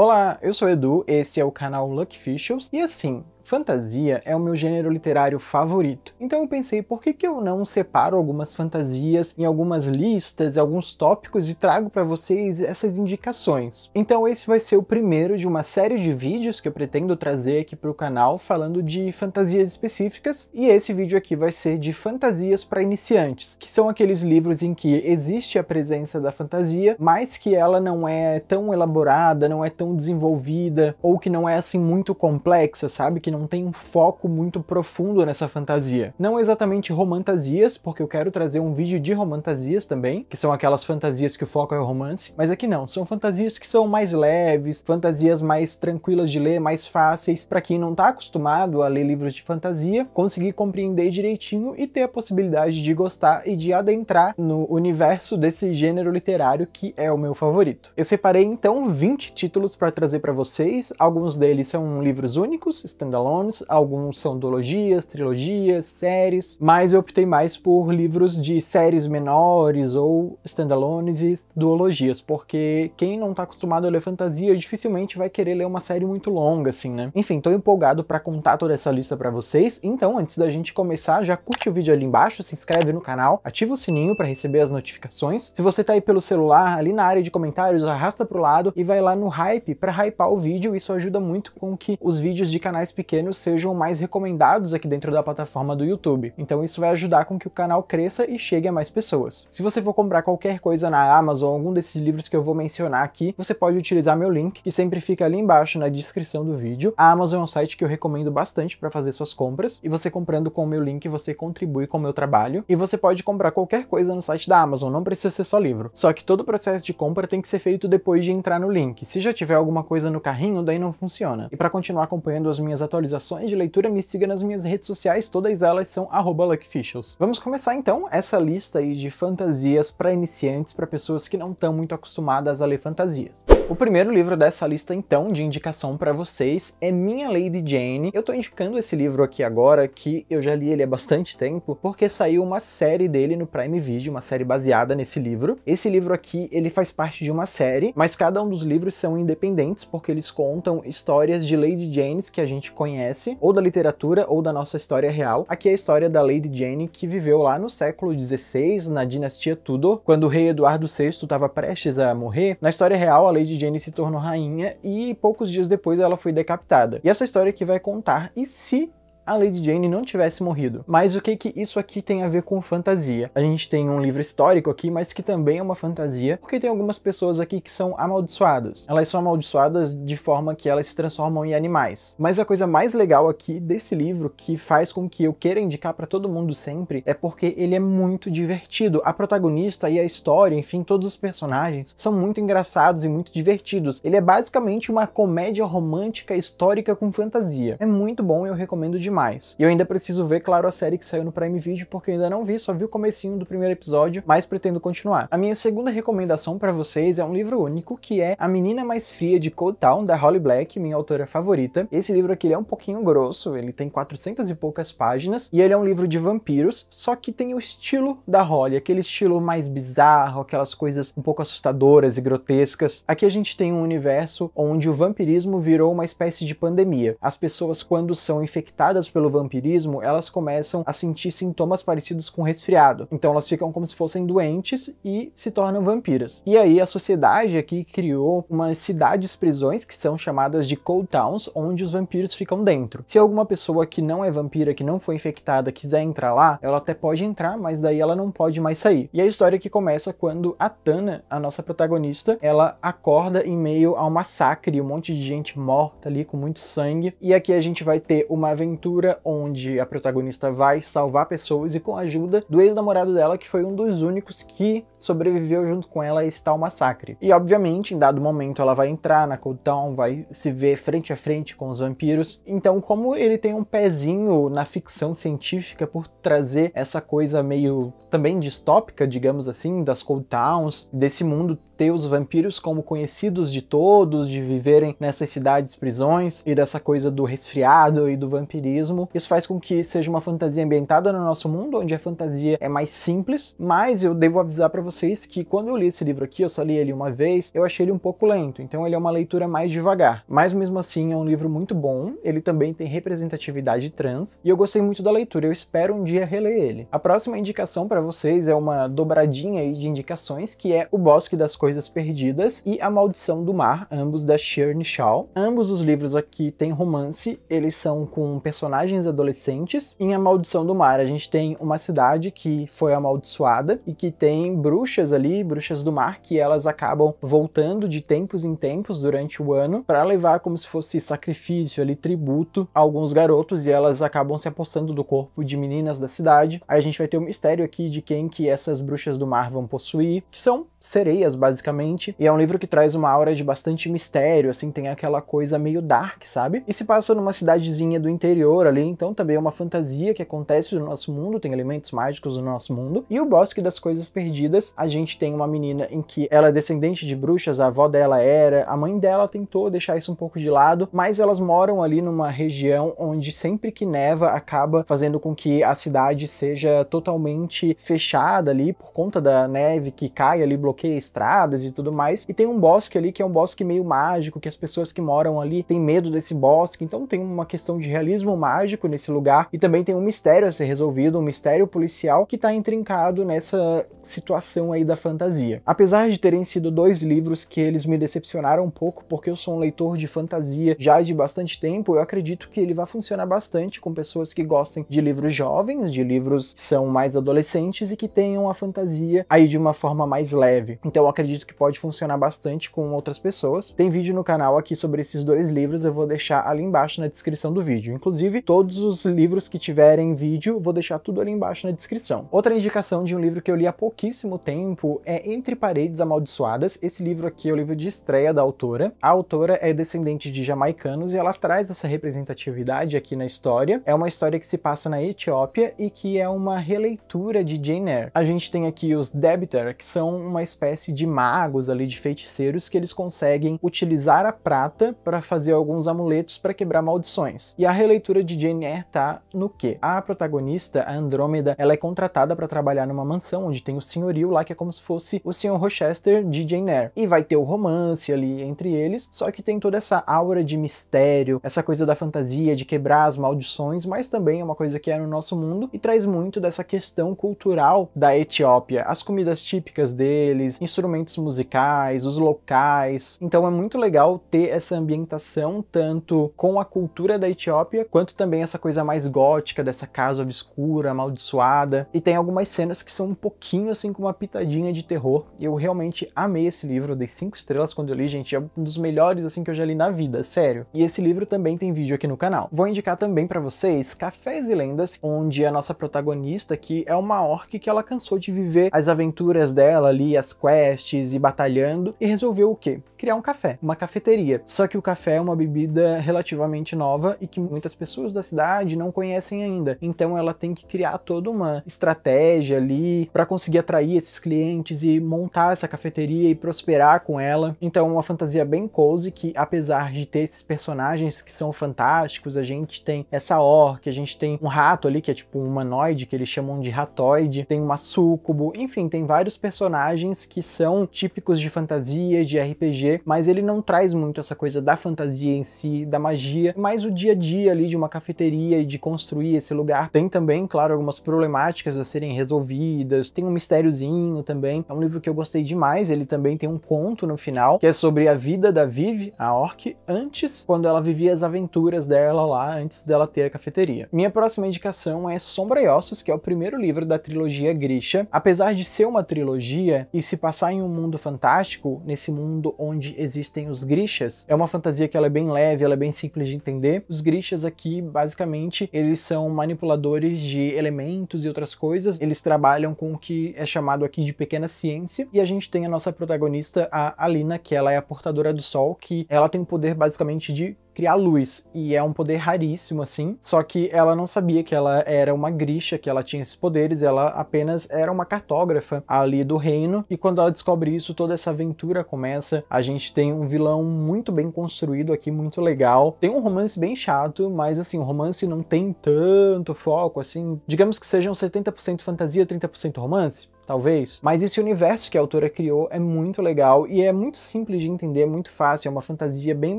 Olá, eu sou Edu, esse é o canal Lucky Fishers, e assim, Fantasia é o meu gênero literário favorito, então eu pensei por que, que eu não separo algumas fantasias em algumas listas, alguns tópicos e trago para vocês essas indicações. Então esse vai ser o primeiro de uma série de vídeos que eu pretendo trazer aqui para o canal falando de fantasias específicas e esse vídeo aqui vai ser de fantasias para iniciantes, que são aqueles livros em que existe a presença da fantasia, mas que ela não é tão elaborada, não é tão desenvolvida ou que não é assim muito complexa, sabe? Que não tem um foco muito profundo nessa fantasia. Não exatamente romantasias, porque eu quero trazer um vídeo de romantasias também, que são aquelas fantasias que o foco é o romance, mas aqui não, são fantasias que são mais leves, fantasias mais tranquilas de ler, mais fáceis, para quem não está acostumado a ler livros de fantasia, conseguir compreender direitinho e ter a possibilidade de gostar e de adentrar no universo desse gênero literário que é o meu favorito. Eu separei então 20 títulos para trazer para vocês, alguns deles são livros únicos, stand standalones, alguns são duologias, trilogias, séries, mas eu optei mais por livros de séries menores ou standalones e duologias, porque quem não tá acostumado a ler fantasia dificilmente vai querer ler uma série muito longa, assim, né? Enfim, tô empolgado para contar toda essa lista para vocês, então antes da gente começar, já curte o vídeo ali embaixo, se inscreve no canal, ativa o sininho para receber as notificações. Se você tá aí pelo celular, ali na área de comentários, arrasta pro lado e vai lá no hype para hypar o vídeo, isso ajuda muito com que os vídeos de canais pequenos pequenos sejam mais recomendados aqui dentro da plataforma do YouTube. Então isso vai ajudar com que o canal cresça e chegue a mais pessoas. Se você for comprar qualquer coisa na Amazon, algum desses livros que eu vou mencionar aqui, você pode utilizar meu link, que sempre fica ali embaixo na descrição do vídeo. A Amazon é um site que eu recomendo bastante para fazer suas compras, e você comprando com o meu link, você contribui com o meu trabalho, e você pode comprar qualquer coisa no site da Amazon, não precisa ser só livro. Só que todo o processo de compra tem que ser feito depois de entrar no link. Se já tiver alguma coisa no carrinho, daí não funciona. E para continuar acompanhando as minhas atualizações, atualizações de leitura, me siga nas minhas redes sociais, todas elas são @luckficials. Vamos começar então essa lista aí de fantasias para iniciantes, para pessoas que não estão muito acostumadas a ler fantasias. O primeiro livro dessa lista então de indicação para vocês é Minha Lady Jane. Eu estou indicando esse livro aqui agora que eu já li ele há bastante tempo, porque saiu uma série dele no Prime Video, uma série baseada nesse livro. Esse livro aqui, ele faz parte de uma série, mas cada um dos livros são independentes porque eles contam histórias de Lady Janes que a gente conhece conhece, ou da literatura ou da nossa história real. Aqui é a história da Lady Jane, que viveu lá no século XVI, na dinastia Tudor, quando o rei Eduardo VI estava prestes a morrer. Na história real, a Lady Jane se tornou rainha e poucos dias depois ela foi decapitada. E essa história que vai contar e se a Lady Jane não tivesse morrido. Mas o que que isso aqui tem a ver com fantasia? A gente tem um livro histórico aqui, mas que também é uma fantasia, porque tem algumas pessoas aqui que são amaldiçoadas. Elas são amaldiçoadas de forma que elas se transformam em animais. Mas a coisa mais legal aqui desse livro que faz com que eu queira indicar para todo mundo sempre é porque ele é muito divertido. A protagonista e a história, enfim, todos os personagens são muito engraçados e muito divertidos. Ele é basicamente uma comédia romântica histórica com fantasia. É muito bom e eu recomendo demais mais. E eu ainda preciso ver, claro, a série que saiu no Prime Video, porque eu ainda não vi, só vi o comecinho do primeiro episódio, mas pretendo continuar. A minha segunda recomendação para vocês é um livro único, que é A Menina Mais Fria de Cold Town, da Holly Black, minha autora favorita. Esse livro aqui é um pouquinho grosso, ele tem 400 e poucas páginas, e ele é um livro de vampiros, só que tem o estilo da Holly, aquele estilo mais bizarro, aquelas coisas um pouco assustadoras e grotescas. Aqui a gente tem um universo onde o vampirismo virou uma espécie de pandemia. As pessoas, quando são infectadas afetadas pelo vampirismo, elas começam a sentir sintomas parecidos com resfriado. Então elas ficam como se fossem doentes e se tornam vampiras. E aí a sociedade aqui criou umas cidades-prisões que são chamadas de cold towns, onde os vampiros ficam dentro. Se alguma pessoa que não é vampira, que não foi infectada, quiser entrar lá, ela até pode entrar, mas daí ela não pode mais sair. E a história que começa quando a Tana, a nossa protagonista, ela acorda em meio a um massacre, um monte de gente morta ali com muito sangue. E aqui a gente vai ter uma aventura aventura onde a protagonista vai salvar pessoas e com a ajuda do ex-namorado dela, que foi um dos únicos que sobreviveu junto com ela a esse tal massacre. E obviamente, em dado momento, ela vai entrar na Cold Town, vai se ver frente a frente com os vampiros. Então, como ele tem um pezinho na ficção científica por trazer essa coisa meio também distópica, digamos assim, das Cold Towns, desse mundo ter os vampiros como conhecidos de todos, de viverem nessas cidades prisões e dessa coisa do resfriado e do vampirismo. Isso faz com que seja uma fantasia ambientada no nosso mundo, onde a fantasia é mais simples, mas eu devo avisar para vocês que quando eu li esse livro aqui, eu só li ele uma vez, eu achei ele um pouco lento, então ele é uma leitura mais devagar. Mas mesmo assim é um livro muito bom, ele também tem representatividade trans e eu gostei muito da leitura, eu espero um dia reler ele. A próxima indicação para vocês é uma dobradinha aí de indicações que é O Bosque das Coisas Coisas Perdidas e A Maldição do Mar, ambos da Shirley Shaw. Ambos os livros aqui têm romance, eles são com personagens adolescentes. Em A Maldição do Mar, a gente tem uma cidade que foi amaldiçoada e que tem bruxas ali, bruxas do mar, que elas acabam voltando de tempos em tempos durante o ano para levar como se fosse sacrifício ali, tributo a alguns garotos e elas acabam se apossando do corpo de meninas da cidade. Aí a gente vai ter o um mistério aqui de quem que essas bruxas do mar vão possuir, que são sereias, basicamente basicamente. E é um livro que traz uma aura de bastante mistério, assim, tem aquela coisa meio dark, sabe? E se passa numa cidadezinha do interior ali, então também é uma fantasia que acontece no nosso mundo, tem elementos mágicos no nosso mundo. E o Bosque das Coisas Perdidas, a gente tem uma menina em que ela é descendente de bruxas, a avó dela era, a mãe dela tentou deixar isso um pouco de lado, mas elas moram ali numa região onde sempre que neva acaba fazendo com que a cidade seja totalmente fechada ali por conta da neve que cai ali, bloqueia a estrada, e tudo mais. E tem um bosque ali que é um bosque meio mágico, que as pessoas que moram ali têm medo desse bosque. Então tem uma questão de realismo mágico nesse lugar. E também tem um mistério a ser resolvido, um mistério policial que está intrincado nessa situação aí da fantasia. Apesar de terem sido dois livros que eles me decepcionaram um pouco, porque eu sou um leitor de fantasia já de bastante tempo, eu acredito que ele vai funcionar bastante com pessoas que gostem de livros jovens, de livros que são mais adolescentes e que tenham a fantasia aí de uma forma mais leve. Então eu acredito acredito que pode funcionar bastante com outras pessoas. Tem vídeo no canal aqui sobre esses dois livros, eu vou deixar ali embaixo na descrição do vídeo. Inclusive, todos os livros que tiverem vídeo, vou deixar tudo ali embaixo na descrição. Outra indicação de um livro que eu li há pouquíssimo tempo é Entre Paredes Amaldiçoadas. Esse livro aqui é o livro de estreia da autora. A autora é descendente de jamaicanos e ela traz essa representatividade aqui na história. É uma história que se passa na Etiópia e que é uma releitura de Jane Eyre. A gente tem aqui os Debiter, que são uma espécie de magos ali, de feiticeiros, que eles conseguem utilizar a prata para fazer alguns amuletos para quebrar maldições. E a releitura de Jane Eyre tá no quê? A protagonista, a Andrômeda, ela é contratada para trabalhar numa mansão onde tem o senhorio lá que é como se fosse o senhor Rochester de Jane Eyre. E vai ter o romance ali entre eles, só que tem toda essa aura de mistério, essa coisa da fantasia, de quebrar as maldições, mas também é uma coisa que é no nosso mundo e traz muito dessa questão cultural da Etiópia, as comidas típicas deles, instrumentos musicais, os locais. Então é muito legal ter essa ambientação tanto com a cultura da Etiópia, quanto também essa coisa mais gótica dessa casa obscura, amaldiçoada. E tem algumas cenas que são um pouquinho assim com uma pitadinha de terror. Eu realmente amei esse livro, dei cinco estrelas quando eu li, gente, é um dos melhores assim que eu já li na vida, sério. E esse livro também tem vídeo aqui no canal. Vou indicar também para vocês Cafés e Lendas, onde a nossa protagonista aqui é uma orc que ela cansou de viver as aventuras dela ali, as quests, fortes e batalhando, e resolveu o quê? criar um café, uma cafeteria. Só que o café é uma bebida relativamente nova e que muitas pessoas da cidade não conhecem ainda. Então ela tem que criar toda uma estratégia ali para conseguir atrair esses clientes e montar essa cafeteria e prosperar com ela. Então é uma fantasia bem cozy que apesar de ter esses personagens que são fantásticos, a gente tem essa orca, a gente tem um rato ali que é tipo um humanoide que eles chamam de ratoide, tem uma sucubo, enfim, tem vários personagens que são típicos de fantasia, de RPG mas ele não traz muito essa coisa da fantasia em si, da magia, mas o dia a dia ali de uma cafeteria e de construir esse lugar. Tem também, claro, algumas problemáticas a serem resolvidas, tem um mistériozinho também. É um livro que eu gostei demais, ele também tem um conto no final, que é sobre a vida da Vivi, a orc, antes, quando ela vivia as aventuras dela lá, antes dela ter a cafeteria. Minha próxima indicação é Sombra e Ossos, que é o primeiro livro da trilogia Grisha. Apesar de ser uma trilogia e se passar em um mundo fantástico, nesse mundo onde onde existem os grishas. É uma fantasia que ela é bem leve, ela é bem simples de entender. Os grishas aqui, basicamente, eles são manipuladores de elementos e outras coisas. Eles trabalham com o que é chamado aqui de pequena ciência. E a gente tem a nossa protagonista, a Alina, que ela é a portadora do sol, que ela tem o poder basicamente de criar luz, e é um poder raríssimo assim, só que ela não sabia que ela era uma grisha, que ela tinha esses poderes, ela apenas era uma cartógrafa ali do reino, e quando ela descobre isso, toda essa aventura começa, a gente tem um vilão muito bem construído aqui, muito legal, tem um romance bem chato, mas assim, o romance não tem tanto foco, assim, digamos que sejam 70% fantasia, 30% romance, talvez. Mas esse universo que a autora criou é muito legal e é muito simples de entender, é muito fácil, é uma fantasia bem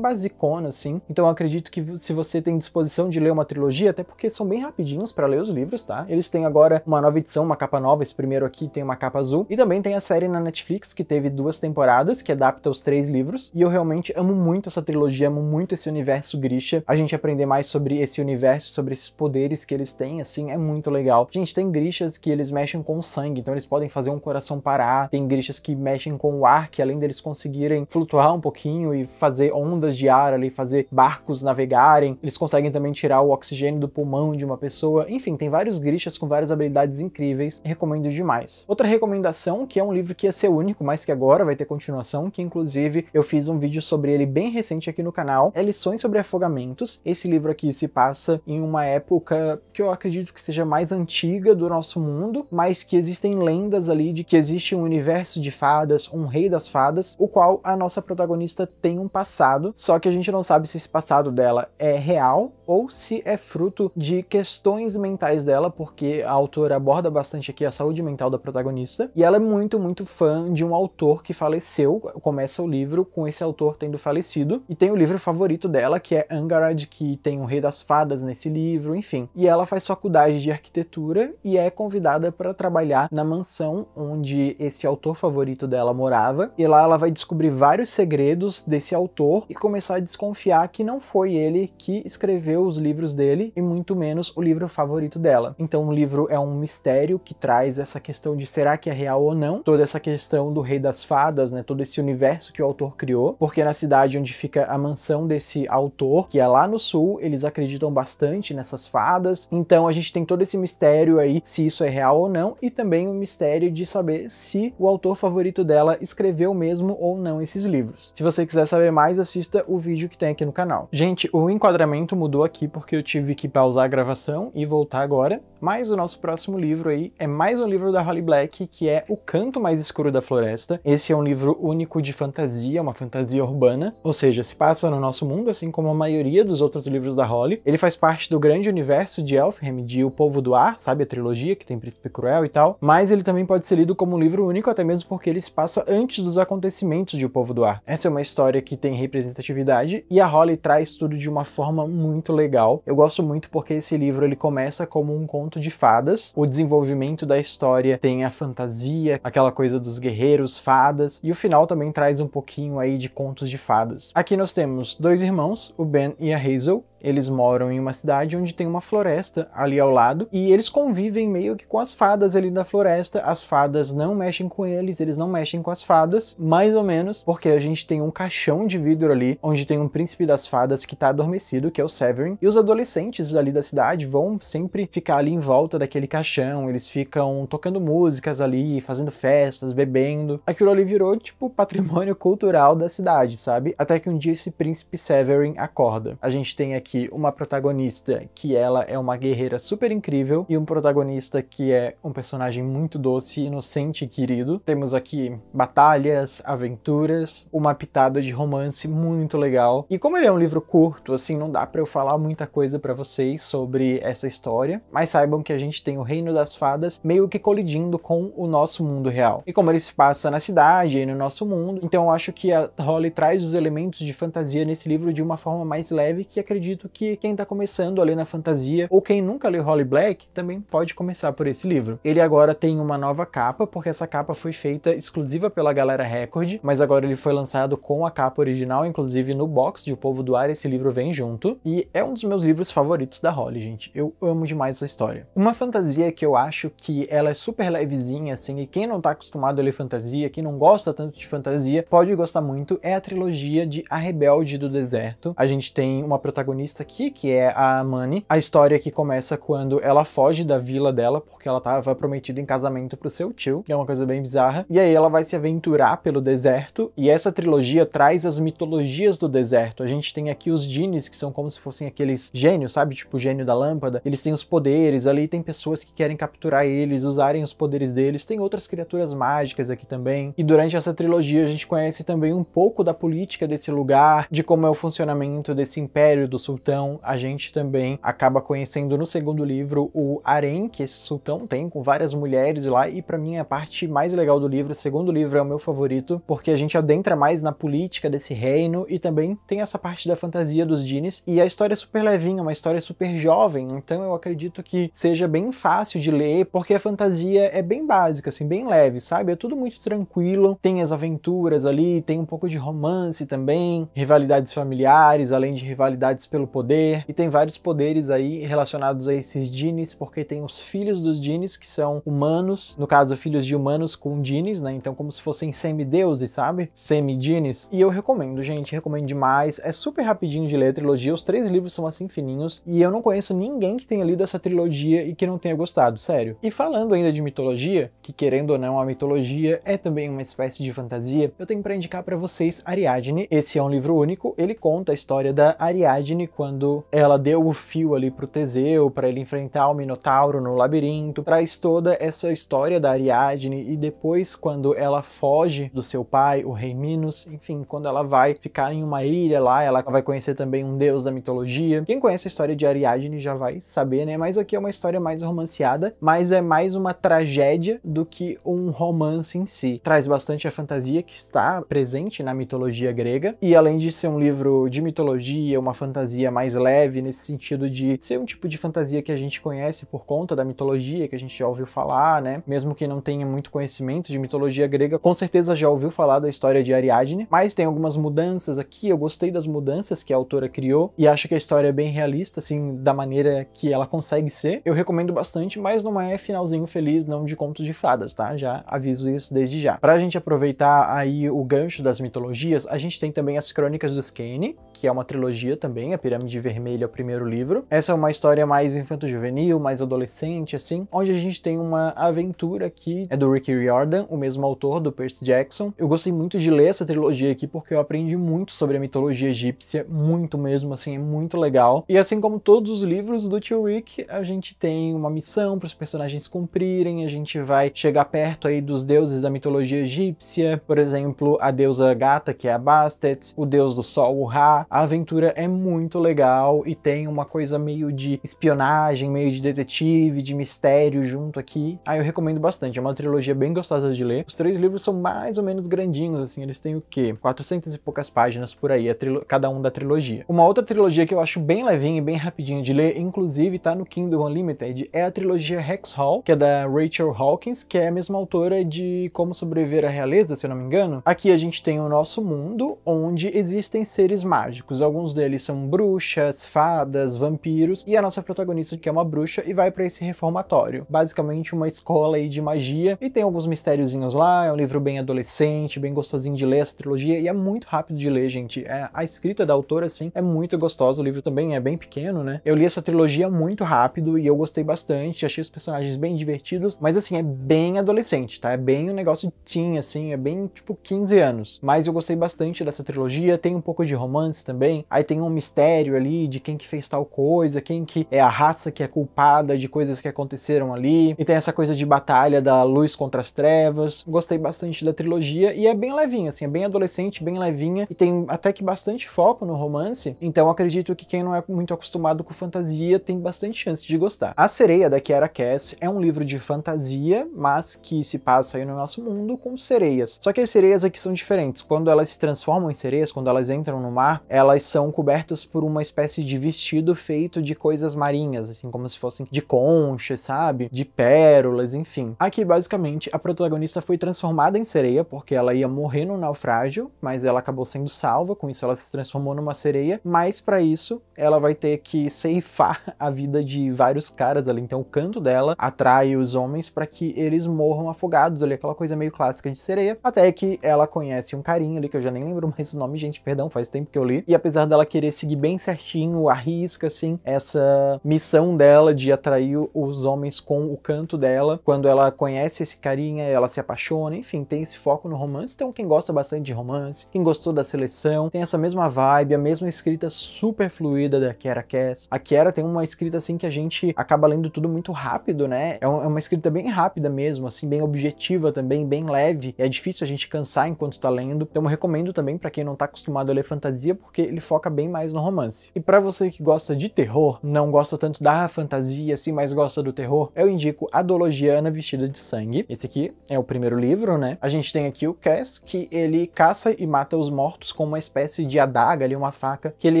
basicona, assim. Então eu acredito que se você tem disposição de ler uma trilogia, até porque são bem rapidinhos para ler os livros, tá? Eles têm agora uma nova edição, uma capa nova, esse primeiro aqui tem uma capa azul. E também tem a série na Netflix, que teve duas temporadas, que adapta os três livros. E eu realmente amo muito essa trilogia, amo muito esse universo Grisha. A gente aprender mais sobre esse universo, sobre esses poderes que eles têm, assim, é muito legal. Gente, tem Grishas que eles mexem com sangue, então eles podem podem fazer um coração parar, tem grixas que mexem com o ar, que além deles conseguirem flutuar um pouquinho e fazer ondas de ar ali, fazer barcos navegarem, eles conseguem também tirar o oxigênio do pulmão de uma pessoa. Enfim, tem vários grixas com várias habilidades incríveis, recomendo demais. Outra recomendação, que é um livro que ia ser único, mas que agora vai ter continuação, que inclusive eu fiz um vídeo sobre ele bem recente aqui no canal, é Lições sobre Afogamentos. Esse livro aqui se passa em uma época que eu acredito que seja mais antiga do nosso mundo, mas que existem lendas lendas ali de que existe um universo de fadas, um rei das fadas, o qual a nossa protagonista tem um passado, só que a gente não sabe se esse passado dela é real ou se é fruto de questões mentais dela, porque a autora aborda bastante aqui a saúde mental da protagonista, e ela é muito, muito fã de um autor que faleceu, começa o livro com esse autor tendo falecido, e tem o livro favorito dela, que é Angarad, que tem o Rei das Fadas nesse livro, enfim. E ela faz faculdade de arquitetura e é convidada para trabalhar na mansão onde esse autor favorito dela morava, e lá ela vai descobrir vários segredos desse autor e começar a desconfiar que não foi ele que escreveu os livros dele e muito menos o livro favorito dela. Então o livro é um mistério que traz essa questão de será que é real ou não, toda essa questão do rei das fadas, né, todo esse universo que o autor criou, porque na cidade onde fica a mansão desse autor, que é lá no sul, eles acreditam bastante nessas fadas. Então a gente tem todo esse mistério aí se isso é real ou não e também o mistério de saber se o autor favorito dela escreveu mesmo ou não esses livros. Se você quiser saber mais, assista o vídeo que tem aqui no canal. Gente, o enquadramento mudou aqui aqui porque eu tive que pausar a gravação e voltar agora, mas o nosso próximo livro aí é mais um livro da Holly Black, que é O Canto Mais Escuro da Floresta. Esse é um livro único de fantasia, uma fantasia urbana, ou seja, se passa no nosso mundo, assim como a maioria dos outros livros da Holly. Ele faz parte do grande universo de Elfheim, de O Povo do Ar, sabe, a trilogia que tem Príncipe Cruel e tal, mas ele também pode ser lido como um livro único, até mesmo porque ele se passa antes dos acontecimentos de O Povo do Ar. Essa é uma história que tem representatividade e a Holly traz tudo de uma forma muito muito legal. Eu gosto muito porque esse livro ele começa como um conto de fadas. O desenvolvimento da história tem a fantasia, aquela coisa dos guerreiros, fadas, e o final também traz um pouquinho aí de contos de fadas. Aqui nós temos dois irmãos, o Ben e a Hazel, eles moram em uma cidade onde tem uma floresta ali ao lado e eles convivem meio que com as fadas ali da floresta. As fadas não mexem com eles, eles não mexem com as fadas, mais ou menos, porque a gente tem um caixão de vidro ali onde tem um príncipe das fadas que tá adormecido, que é o Severin, e os adolescentes ali da cidade vão sempre ficar ali em volta daquele caixão, eles ficam tocando músicas ali, fazendo festas, bebendo. Aquilo ali virou tipo patrimônio cultural da cidade, sabe? Até que um dia esse príncipe Severin acorda. A gente tem aqui aqui uma protagonista que ela é uma guerreira super incrível e um protagonista que é um personagem muito doce, inocente e querido. Temos aqui batalhas, aventuras, uma pitada de romance muito legal. E como ele é um livro curto, assim, não dá para eu falar muita coisa para vocês sobre essa história, mas saibam que a gente tem o Reino das Fadas meio que colidindo com o nosso mundo real. E como ele se passa na cidade e no nosso mundo, então eu acho que a Holly traz os elementos de fantasia nesse livro de uma forma mais leve que acredito acredito que quem está começando a ler na fantasia ou quem nunca leu Holly Black também pode começar por esse livro. Ele agora tem uma nova capa, porque essa capa foi feita exclusiva pela Galera Record, mas agora ele foi lançado com a capa original, inclusive no box de O Povo do Ar, esse livro vem junto, e é um dos meus livros favoritos da Holly, gente. Eu amo demais essa história. Uma fantasia que eu acho que ela é super levezinha, assim, e quem não tá acostumado a ler fantasia, quem não gosta tanto de fantasia, pode gostar muito, é a trilogia de A Rebelde do Deserto. A gente tem uma protagonista protagonista aqui, que é a Amani. A história que começa quando ela foge da vila dela, porque ela estava prometida em casamento pro seu tio, que é uma coisa bem bizarra. E aí ela vai se aventurar pelo deserto, e essa trilogia traz as mitologias do deserto. A gente tem aqui os djinns, que são como se fossem aqueles gênios, sabe? Tipo o gênio da lâmpada. Eles têm os poderes, ali tem pessoas que querem capturar eles, usarem os poderes deles. Tem outras criaturas mágicas aqui também. E durante essa trilogia a gente conhece também um pouco da política desse lugar, de como é o funcionamento desse império do sul sultão, a gente também acaba conhecendo no segundo livro o harém que esse sultão tem com várias mulheres lá e para mim é a parte mais legal do livro. O segundo livro é o meu favorito porque a gente adentra mais na política desse reino e também tem essa parte da fantasia dos dines e a história é super levinha, uma história super jovem, então eu acredito que seja bem fácil de ler porque a fantasia é bem básica, assim, bem leve, sabe? É tudo muito tranquilo, tem as aventuras ali, tem um pouco de romance também, rivalidades familiares, além de rivalidades pelo poder, e tem vários poderes aí relacionados a esses dines, porque tem os filhos dos dines, que são humanos, no caso, filhos de humanos com dines, né? Então, como se fossem semideuses, sabe? semi Semidines. E eu recomendo, gente, recomendo demais. É super rapidinho de ler a trilogia, os três livros são assim fininhos, e eu não conheço ninguém que tenha lido essa trilogia e que não tenha gostado, sério. E falando ainda de mitologia, que querendo ou não, a mitologia é também uma espécie de fantasia, eu tenho para indicar para vocês Ariadne. Esse é um livro único, ele conta a história da Ariadne quando ela deu o fio ali pro Teseu para ele enfrentar o Minotauro no labirinto, traz toda essa história da Ariadne e depois quando ela foge do seu pai, o rei Minos, enfim, quando ela vai ficar em uma ilha lá, ela vai conhecer também um deus da mitologia. Quem conhece a história de Ariadne já vai saber, né? Mas aqui é uma história mais romanceada, mas é mais uma tragédia do que um romance em si. Traz bastante a fantasia que está presente na mitologia grega e além de ser um livro de mitologia, uma fantasia fantasia mais leve, nesse sentido de ser um tipo de fantasia que a gente conhece por conta da mitologia, que a gente já ouviu falar, né? Mesmo quem não tenha muito conhecimento de mitologia grega, com certeza já ouviu falar da história de Ariadne, mas tem algumas mudanças aqui, eu gostei das mudanças que a autora criou e acho que a história é bem realista, assim, da maneira que ela consegue ser. Eu recomendo bastante, mas não é finalzinho feliz, não de contos de fadas, tá? Já aviso isso desde já. Pra gente aproveitar aí o gancho das mitologias, a gente tem também as Crônicas dos Kane, que é uma trilogia também, é Pirâmide Vermelha, é o primeiro livro. Essa é uma história mais infanto-juvenil, mais adolescente, assim, onde a gente tem uma aventura que é do Ricky Riordan, o mesmo autor do Percy Jackson. Eu gostei muito de ler essa trilogia aqui porque eu aprendi muito sobre a mitologia egípcia, muito mesmo, assim, é muito legal. E assim como todos os livros do Tio Rick, a gente tem uma missão para os personagens cumprirem, a gente vai chegar perto aí dos deuses da mitologia egípcia, por exemplo, a deusa gata, que é a Bastet, o deus do sol, o Ra. A aventura é muito legal e tem uma coisa meio de espionagem, meio de detetive, de mistério junto aqui. Aí ah, eu recomendo bastante, é uma trilogia bem gostosa de ler. Os três livros são mais ou menos grandinhos, assim, eles têm o quê? 400 e poucas páginas por aí, cada um da trilogia. Uma outra trilogia que eu acho bem levinha e bem rapidinho de ler, inclusive tá no Kindle Unlimited, é a trilogia Hex Hall, que é da Rachel Hawkins, que é a mesma autora de Como Sobreviver à Realeza, se eu não me engano. Aqui a gente tem o nosso mundo, onde existem seres mágicos. Alguns deles são bruxos, bruxas, fadas, vampiros, e a nossa protagonista que é uma bruxa e vai para esse reformatório. Basicamente uma escola aí de magia, e tem alguns mistériozinhos lá, é um livro bem adolescente, bem gostosinho de ler essa trilogia, e é muito rápido de ler, gente. É, a escrita da autora, assim, é muito gostosa, o livro também é bem pequeno, né? Eu li essa trilogia muito rápido e eu gostei bastante, achei os personagens bem divertidos, mas assim, é bem adolescente, tá? É bem um negócio de teen, assim, é bem, tipo, 15 anos. Mas eu gostei bastante dessa trilogia, tem um pouco de romance também, aí tem um mistério, ali, de quem que fez tal coisa, quem que é a raça que é culpada de coisas que aconteceram ali. E tem essa coisa de batalha da luz contra as trevas. Gostei bastante da trilogia e é bem levinha, assim, é bem adolescente, bem levinha e tem até que bastante foco no romance. Então acredito que quem não é muito acostumado com fantasia tem bastante chance de gostar. A Sereia da Kiara Cass é um livro de fantasia, mas que se passa aí no nosso mundo com sereias. Só que as sereias aqui são diferentes. Quando elas se transformam em sereias, quando elas entram no mar, elas são cobertas por um uma espécie de vestido feito de coisas marinhas, assim, como se fossem de conchas, sabe? De pérolas, enfim. Aqui, basicamente, a protagonista foi transformada em sereia, porque ela ia morrer no naufrágio, mas ela acabou sendo salva, com isso ela se transformou numa sereia, mas para isso ela vai ter que ceifar a vida de vários caras ali, então o canto dela atrai os homens para que eles morram afogados ali, aquela coisa meio clássica de sereia, até que ela conhece um carinha ali, que eu já nem lembro mais o nome, gente, perdão, faz tempo que eu li, e apesar dela querer seguir bem certinho, arrisca assim essa missão dela de atrair os homens com o canto dela. Quando ela conhece esse carinha, ela se apaixona, enfim, tem esse foco no romance. Então, quem gosta bastante de romance, quem gostou da seleção, tem essa mesma vibe, a mesma escrita super fluida da Kiera Cass. A Kiera tem uma escrita assim que a gente acaba lendo tudo muito rápido, né? É, é uma escrita bem rápida mesmo, assim, bem objetiva também, bem leve. É difícil a gente cansar enquanto tá lendo. Então, eu recomendo também para quem não tá acostumado a ler fantasia, porque ele foca bem mais no romance romance. E para você que gosta de terror, não gosta tanto da fantasia, assim, mas gosta do terror, eu indico A Dologiana Vestida de Sangue. Esse aqui é o primeiro livro, né? A gente tem aqui o Cass, que ele caça e mata os mortos com uma espécie de adaga ali, uma faca, que ele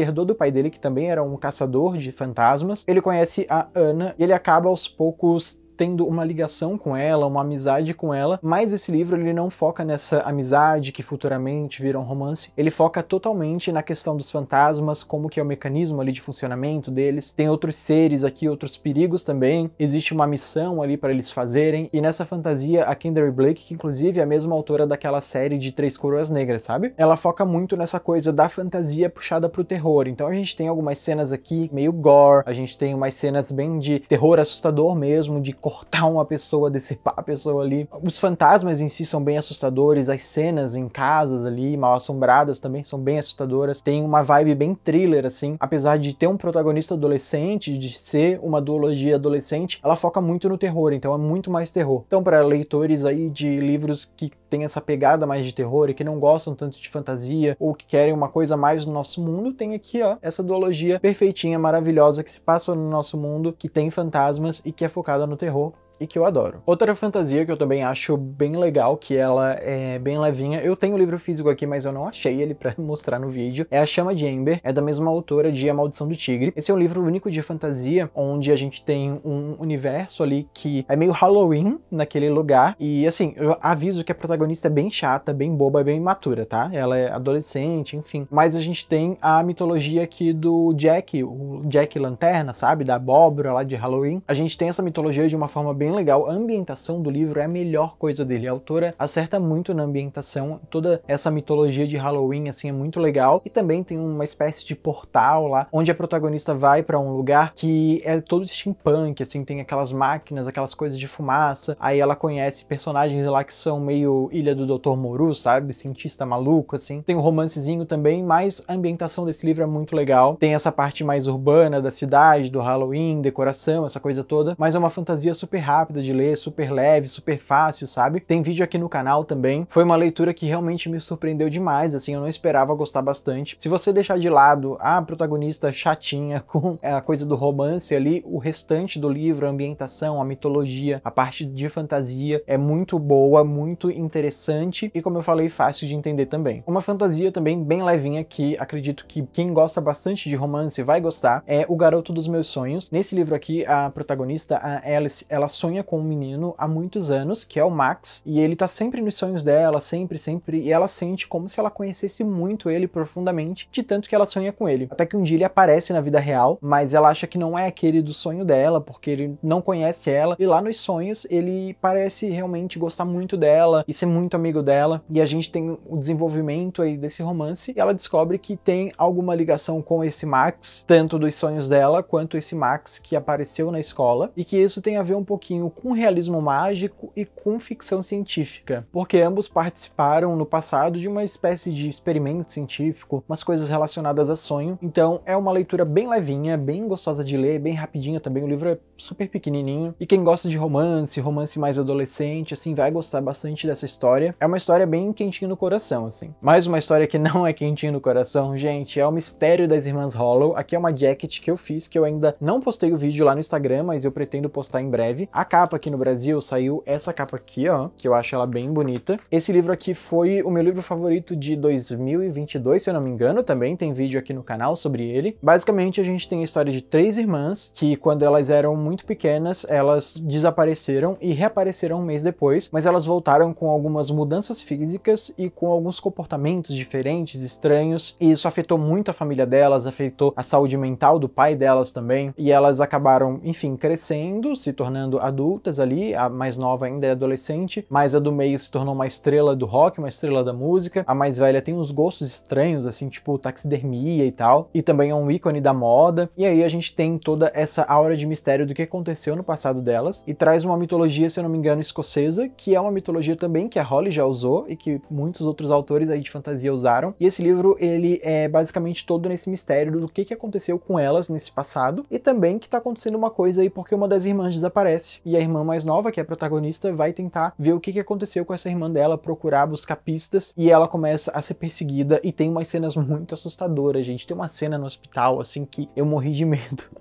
herdou do pai dele, que também era um caçador de fantasmas. Ele conhece a Ana e ele acaba aos poucos tendo uma ligação com ela, uma amizade com ela, mas esse livro ele não foca nessa amizade que futuramente vira um romance, ele foca totalmente na questão dos fantasmas, como que é o mecanismo ali de funcionamento deles, tem outros seres aqui, outros perigos também, existe uma missão ali para eles fazerem, e nessa fantasia a Kendra Blake, que inclusive é a mesma autora daquela série de Três Coroas Negras, sabe? Ela foca muito nessa coisa da fantasia puxada pro terror, então a gente tem algumas cenas aqui meio gore, a gente tem umas cenas bem de terror assustador mesmo, de cortar uma pessoa, decepar a pessoa ali. Os fantasmas em si são bem assustadores, as cenas em casas ali, mal assombradas também são bem assustadoras. Tem uma vibe bem thriller, assim, apesar de ter um protagonista adolescente, de ser uma duologia adolescente, ela foca muito no terror, então é muito mais terror. Então, para leitores aí de livros que tem essa pegada mais de terror e que não gostam tanto de fantasia ou que querem uma coisa mais no nosso mundo, tem aqui, ó, essa duologia perfeitinha, maravilhosa que se passa no nosso mundo, que tem fantasmas e que é focada no terror e que eu adoro. Outra fantasia que eu também acho bem legal, que ela é bem levinha, eu tenho o livro físico aqui, mas eu não achei ele para mostrar no vídeo, é A Chama de Ember, é da mesma autora de A Maldição do Tigre. Esse é um livro único de fantasia, onde a gente tem um universo ali que é meio Halloween naquele lugar, e assim, eu aviso que a protagonista é bem chata, bem boba, bem imatura, tá? Ela é adolescente, enfim. Mas a gente tem a mitologia aqui do Jack, o Jack Lanterna, sabe? Da abóbora lá de Halloween. A gente tem essa mitologia de uma forma bem bem legal. A ambientação do livro é a melhor coisa dele. A autora acerta muito na ambientação, toda essa mitologia de Halloween assim é muito legal. E também tem uma espécie de portal lá, onde a protagonista vai para um lugar que é todo steampunk, assim, tem aquelas máquinas, aquelas coisas de fumaça. Aí ela conhece personagens lá que são meio Ilha do Dr. Moru, sabe? Cientista maluco, assim. Tem um romancezinho também, mas a ambientação desse livro é muito legal. Tem essa parte mais urbana da cidade, do Halloween, decoração, essa coisa toda, mas é uma fantasia super rápida rápida de ler, super leve, super fácil, sabe? Tem vídeo aqui no canal também. Foi uma leitura que realmente me surpreendeu demais, assim, eu não esperava gostar bastante. Se você deixar de lado a protagonista chatinha com a coisa do romance ali, o restante do livro, a ambientação, a mitologia, a parte de fantasia é muito boa, muito interessante e, como eu falei, fácil de entender também. Uma fantasia também bem levinha que acredito que quem gosta bastante de romance vai gostar é O Garoto dos Meus Sonhos. Nesse livro aqui, a protagonista, a Alice, ela sonha com um menino há muitos anos, que é o Max, e ele tá sempre nos sonhos dela, sempre, sempre, e ela sente como se ela conhecesse muito ele profundamente, de tanto que ela sonha com ele. Até que um dia ele aparece na vida real, mas ela acha que não é aquele do sonho dela, porque ele não conhece ela, e lá nos sonhos ele parece realmente gostar muito dela e ser muito amigo dela, e a gente tem o desenvolvimento aí desse romance, e ela descobre que tem alguma ligação com esse Max, tanto dos sonhos dela quanto esse Max que apareceu na escola, e que isso tem a ver um pouquinho pouquinho com realismo mágico e com ficção científica, porque ambos participaram no passado de uma espécie de experimento científico, umas coisas relacionadas a sonho. Então é uma leitura bem levinha, bem gostosa de ler, bem rapidinha também. O livro é super pequenininho. E quem gosta de romance, romance mais adolescente, assim, vai gostar bastante dessa história. É uma história bem quentinha no coração, assim. Mais uma história que não é quentinha no coração, gente, é o Mistério das Irmãs Hollow. Aqui é uma jacket que eu fiz, que eu ainda não postei o vídeo lá no Instagram, mas eu pretendo postar em breve. A capa aqui no Brasil saiu essa capa aqui, ó, que eu acho ela bem bonita. Esse livro aqui foi o meu livro favorito de 2022, se eu não me engano, também tem vídeo aqui no canal sobre ele. Basicamente, a gente tem a história de três irmãs que, quando elas eram muito pequenas, elas desapareceram e reapareceram um mês depois, mas elas voltaram com algumas mudanças físicas e com alguns comportamentos diferentes, estranhos, e isso afetou muito a família delas, afetou a saúde mental do pai delas também, e elas acabaram, enfim, crescendo, se tornando adultas ali, a mais nova ainda é adolescente, mas a do meio se tornou uma estrela do rock, uma estrela da música, a mais velha tem uns gostos estranhos, assim, tipo taxidermia e tal, e também é um ícone da moda, e aí a gente tem toda essa aura de mistério do que aconteceu no passado delas, e traz uma mitologia, se eu não me engano, escocesa, que é uma mitologia também que a Holly já usou e que muitos outros autores aí de fantasia usaram, e esse livro, ele é basicamente todo nesse mistério do que, que aconteceu com elas nesse passado, e também que tá acontecendo uma coisa aí porque uma das irmãs desaparece, e a irmã mais nova, que é a protagonista, vai tentar ver o que, aconteceu com essa irmã dela, procurar, buscar pistas, e ela começa a ser perseguida e tem umas cenas muito assustadoras, gente. Tem uma cena no hospital, assim, que eu morri de medo.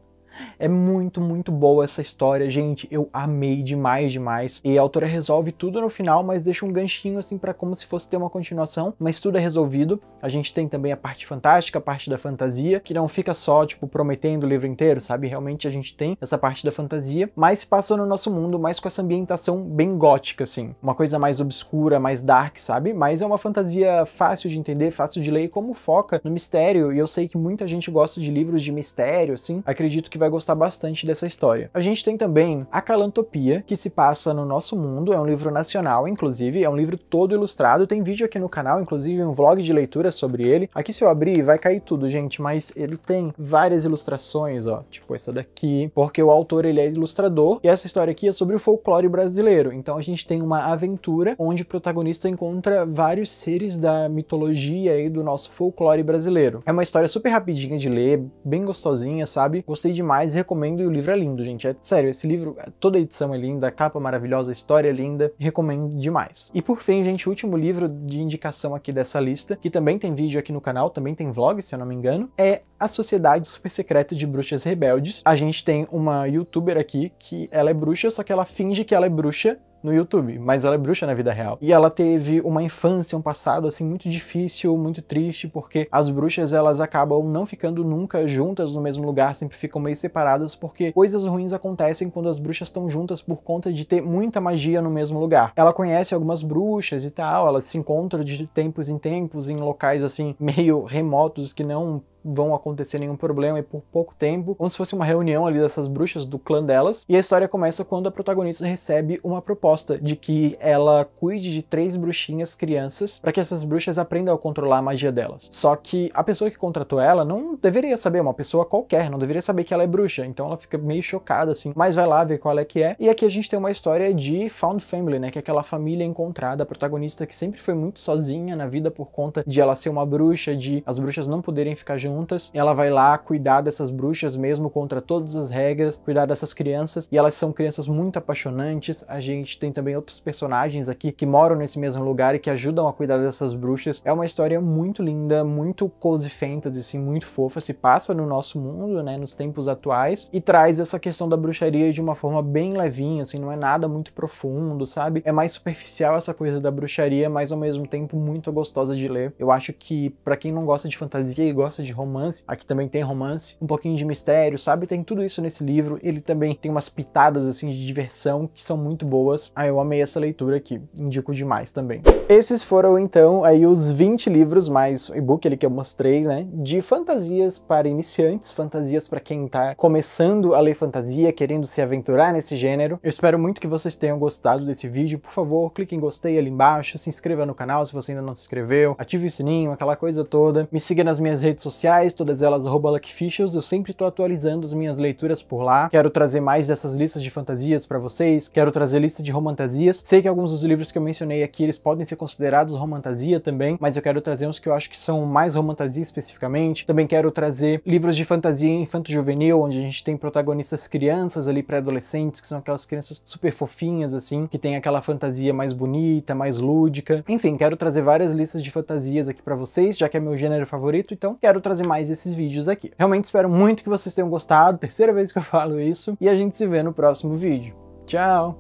É muito, muito boa essa história, gente. Eu amei demais, demais. E a autora resolve tudo no final, mas deixa um ganchinho assim para como se fosse ter uma continuação, mas tudo é resolvido. A gente tem também a parte fantástica, a parte da fantasia, que não fica só, tipo, prometendo o livro inteiro, sabe? Realmente a gente tem essa parte da fantasia, mas se passou no nosso mundo, mas com essa ambientação bem gótica, assim. Uma coisa mais obscura, mais dark, sabe? Mas é uma fantasia fácil de entender, fácil de ler, como foca no mistério. E eu sei que muita gente gosta de livros de mistério, assim. Acredito que vai vai gostar bastante dessa história. A gente tem também a Calantopia que se passa no nosso mundo, é um livro nacional, inclusive, é um livro todo ilustrado, tem vídeo aqui no canal, inclusive um vlog de leitura sobre ele. Aqui se eu abrir vai cair tudo, gente, mas ele tem várias ilustrações, ó, tipo essa daqui, porque o autor ele é ilustrador, e essa história aqui é sobre o folclore brasileiro, então a gente tem uma aventura onde o protagonista encontra vários seres da mitologia e do nosso folclore brasileiro. É uma história super rapidinha de ler, bem gostosinha, sabe? Gostei demais recomendo e o livro é lindo, gente. É sério, esse livro, toda a edição é linda, a capa é maravilhosa, a história é linda, recomendo demais. E por fim, gente, o último livro de indicação aqui dessa lista, que também tem vídeo aqui no canal, também tem vlog, se eu não me engano, é A Sociedade Super Secreta de Bruxas Rebeldes. A gente tem uma youtuber aqui que ela é bruxa, só que ela finge que ela é bruxa no YouTube, mas ela é bruxa na vida real. E ela teve uma infância, um passado assim muito difícil, muito triste, porque as bruxas elas acabam não ficando nunca juntas no mesmo lugar, sempre ficam meio separadas, porque coisas ruins acontecem quando as bruxas estão juntas por conta de ter muita magia no mesmo lugar. Ela conhece algumas bruxas e tal, elas se encontram de tempos em tempos em locais assim meio remotos que não vão acontecer nenhum problema e por pouco tempo, como se fosse uma reunião ali dessas bruxas do clã delas. E a história começa quando a protagonista recebe uma proposta de que ela cuide de três bruxinhas crianças para que essas bruxas aprendam a controlar a magia delas. Só que a pessoa que contratou ela não deveria saber, é uma pessoa qualquer, não deveria saber que ela é bruxa. Então ela fica meio chocada assim, mas vai lá ver qual é que é. E aqui a gente tem uma história de found family, né, que é aquela família encontrada, a protagonista que sempre foi muito sozinha na vida por conta de ela ser uma bruxa, de as bruxas não poderem ficar juntas juntas, ela vai lá cuidar dessas bruxas mesmo contra todas as regras, cuidar dessas crianças, e elas são crianças muito apaixonantes. A gente tem também outros personagens aqui que moram nesse mesmo lugar e que ajudam a cuidar dessas bruxas. É uma história muito linda, muito cozy fantasy, assim, muito fofa, se passa no nosso mundo, né, nos tempos atuais, e traz essa questão da bruxaria de uma forma bem levinha, assim, não é nada muito profundo, sabe? É mais superficial essa coisa da bruxaria, mas ao mesmo tempo muito gostosa de ler. Eu acho que para quem não gosta de fantasia e gosta de romance. Aqui também tem romance, um pouquinho de mistério, sabe? Tem tudo isso nesse livro. Ele também tem umas pitadas assim de diversão que são muito boas. Ah, eu amei essa leitura aqui. Indico demais também. Esses foram então aí os 20 livros mais o e-book ali que eu mostrei, né, de fantasias para iniciantes, fantasias para quem tá começando a ler fantasia, querendo se aventurar nesse gênero. Eu espero muito que vocês tenham gostado desse vídeo. Por favor, clique em gostei ali embaixo, se inscreva no canal se você ainda não se inscreveu, ative o sininho, aquela coisa toda. Me siga nas minhas redes sociais sociais, todas elas @luckfishers. Eu sempre estou atualizando as minhas leituras por lá. Quero trazer mais dessas listas de fantasias para vocês. Quero trazer lista de romantasias. Sei que alguns dos livros que eu mencionei aqui eles podem ser considerados romantasia também, mas eu quero trazer uns que eu acho que são mais romantasia especificamente. Também quero trazer livros de fantasia infanto-juvenil, onde a gente tem protagonistas crianças ali pré-adolescentes, que são aquelas crianças super fofinhas assim, que tem aquela fantasia mais bonita, mais lúdica. Enfim, quero trazer várias listas de fantasias aqui para vocês, já que é meu gênero favorito, então quero trazer fazer mais esses vídeos aqui. Realmente espero muito que vocês tenham gostado, terceira vez que eu falo isso, e a gente se vê no próximo vídeo. Tchau!